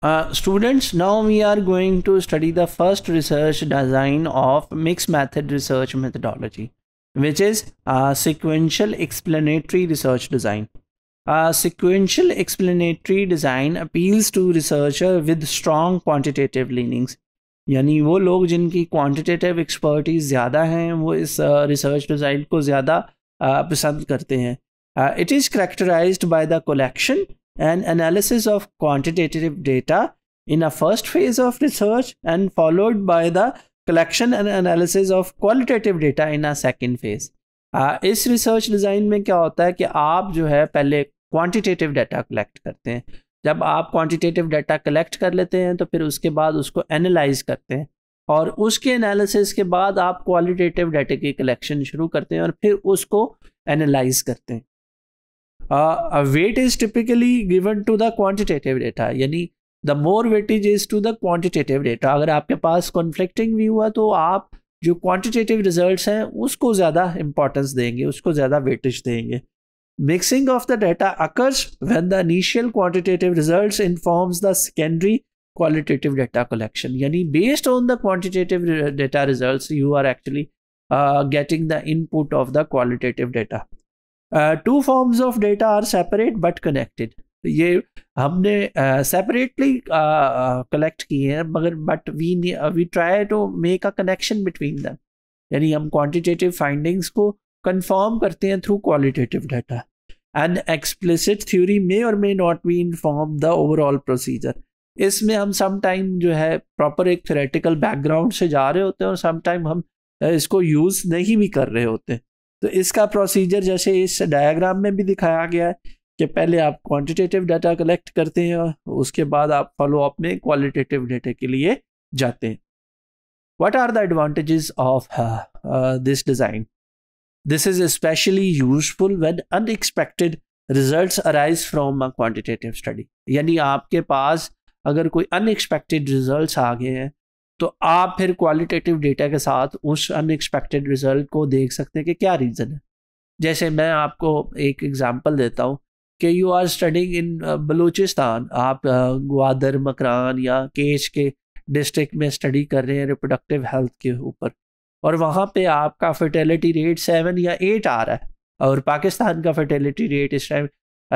Uh, students, now we are going to study the first research design of mixed method research methodology, which is a uh, sequential explanatory research design. A uh, sequential explanatory design appeals to researcher with strong quantitative leanings. यानी वो लोग जिनकी quantitative expertise ज़्यादा हैं वो इस research uh, को ज़्यादा uh, पसंद करते हैं it is characterized by the and analysis of quantitative data in a first phase of research and followed by the collection and analysis of qualitative data in a second phase. uh, इस research design में क्या होता है कि आप जो है पहले क्वांटिटेटिव डाटा कलेक्ट करते हैं जब आप क्वांटिटेटिव डाटा कलेक्ट कर लेते हैं तो फिर उसके बाद उसको एनालाइज करते हैं और उसके एनालिसिस के बाद आप क्वालिटेटिव डाटा की कलेक्शन शुरू करते हैं और फिर उसको एनालाइज करते हैं weight is typically given to the quantitative data यानी the more weight is to the quantitative data अगर आपके पास कॉन्फ्लिक्टिंग भी हुआ तो आप जो क्वांटिटेटिव रिजल्ट्स हैं उसको ज़्यादा इम्पोर्टेंस देंगे उसको ज़्यादा वेटेज देंगे mixing of the data occurs when the initial quantitative results informs the secondary qualitative data collection यानी based on the quantitative data result you are actually getting the input of the qualitative data two forms of data are separate but connected ये हमने separately uh, collect uh, uh, किए हैं मगर but we we try to make a connection between them यानी हम quantitative findings को confirm करते हैं through qualitative data and explicit theory may और may not be inform the overall procedure इसमें हम समाइम जो है प्रॉपर एक थेरेटिकल बैकग्राउंड से जा रहे होते हैं और सम टाइम हम इसको यूज़ नहीं भी कर रहे होते तो इसका प्रोसीजर जैसे इस डायग्राम में भी दिखाया गया है कि पहले आप क्वांटिटेटिव डाटा कलेक्ट करते हैं और उसके बाद आप फॉलो अप में क्वालिटेटिव डाटा के लिए जाते हैं what are the advantages of this design this is specially useful especially unexpected result arise from arise from study यानी आपके पास अगर कोई अनएक्सपेक्टेड रिजल्ट आ गए हैं तो आप फिर क्वालिटेटिव डेटा के साथ उस अनएक्सपेक्टेड रिजल्ट को देख सकते हैं कि क्या रीज़न है जैसे मैं आपको एक एग्जांपल देता हूँ कि you are studying in Balochistan आप uh, ग्वादर मकरान या केश के डिस्ट्रिक्ट में स्टडी कर रहे हैं रिप्रोडक्टिव हेल्थ के ऊपर और वहाँ पे आपका फर्टेलिटी रेट सेवन या एट आ रहा है और पाकिस्तान का फर्टेलिटी रेट इस टाइम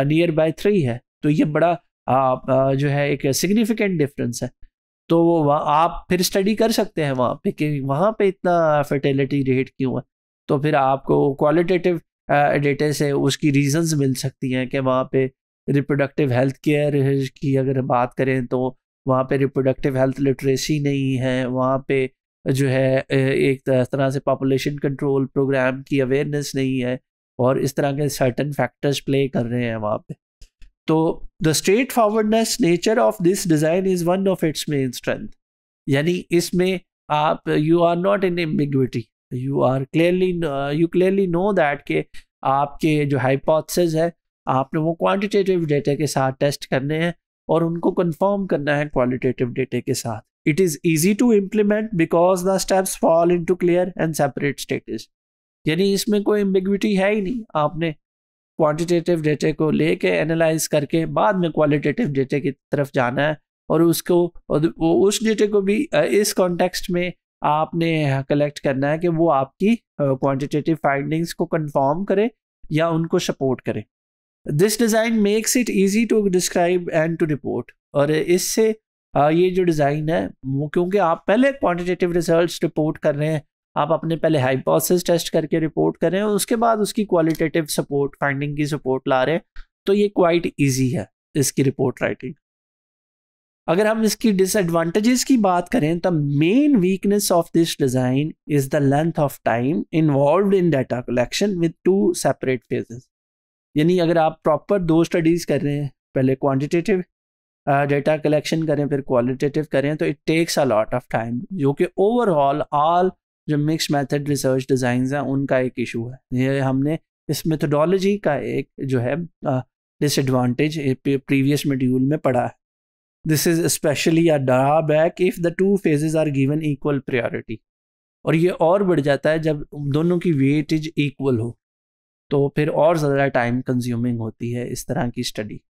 नियर बाय थ्री है तो ये बड़ा आ, आ, uh, जो है एक सिग्निफिकेंट डिफरेंस है तो आप फिर स्टडी कर सकते हैं वहाँ पे कि वहाँ पे इतना फर्टिलिटी रेट क्यों है तो फिर आपको क्वालिटेटिव डेटे से उसकी रीजंस मिल सकती हैं कि वहाँ पे रिप्रोडक्टिव हेल्थ केयर की अगर बात करें तो वहाँ पे रिप्रोडक्टिव हेल्थ लिटरेसी नहीं है वहाँ पे जो है एक तरह से पॉपुलेशन कंट्रोल प्रोग्राम की अवेयरनेस नहीं है और इस तरह के सर्टन फैक्टर्स प्ले कर रहे हैं वहाँ पे तो the straightforwardness nature of this design is one of its main strength यानी इसमें आप you are not in ambiguity you are clearly you clearly know that के आपके जो हाइपोथेसिस है आपने वो क्वांटिटेटिव डेटा के साथ टेस्ट करने हैं और उनको कंफर्म करना है क्वालिटेटिव डेटा के साथ it is easy to implement because the steps fall into clear and separate status यानी इसमें कोई एम्बिग्विटी है ही नहीं आपने क्वांटिटेटिव डेटे को लेके एनालाइज करके बाद में क्वालिटेटिव डेटे की तरफ जाना है और उसको वो उस डेटे को भी इस कॉन्टेक्स्ट में आपने कलेक्ट करना है कि वो आपकी क्वांटिटेटिव फाइंडिंग्स को कंफर्म करे या उनको सपोर्ट करे this design makes it easy to describe and to report और इससे ये जो डिज़ाइन है वो क्योंकि आप पहले क्वांटिटेटिव रिजल्ट्स रिपोर्ट कर रहे हैं आप अपने पहले हाइपोसिस टेस्ट करके रिपोर्ट करें और उसके बाद उसकी क्वालिटेटिव सपोर्ट फाइंडिंग की सपोर्ट ला रहे हैं तो ये क्वाइट ईजी है इसकी रिपोर्ट राइटिंग अगर हम इसकी डिसएडवांटेजेस की बात करें तो main weakness of this design is the length of time involve in data collection with two separate phases यानी अगर आप प्रॉपर दो स्टडीज़ कर रहे हैं पहले क्वांटिटेटिव डेटा कलेक्शन करें फिर क्वालिटेटिव करें तो it takes a lot of time जो कि ओवरऑल ऑल जो मिक्स मेथड रिसर्च डिज़ाइंस हैं उनका एक इशू है ये हमने इस मेथडोलॉजी का एक जो है डिसएडवांटेज प्रीवियस मेड्यूल में पढ़ा है this is specially a back if the two phases are given equal priority और ये और बढ़ जाता है जब दोनों की वेटेज इक्वल हो तो फिर और ज़्यादा टाइम कंज्यूमिंग होती है इस तरह की स्टडी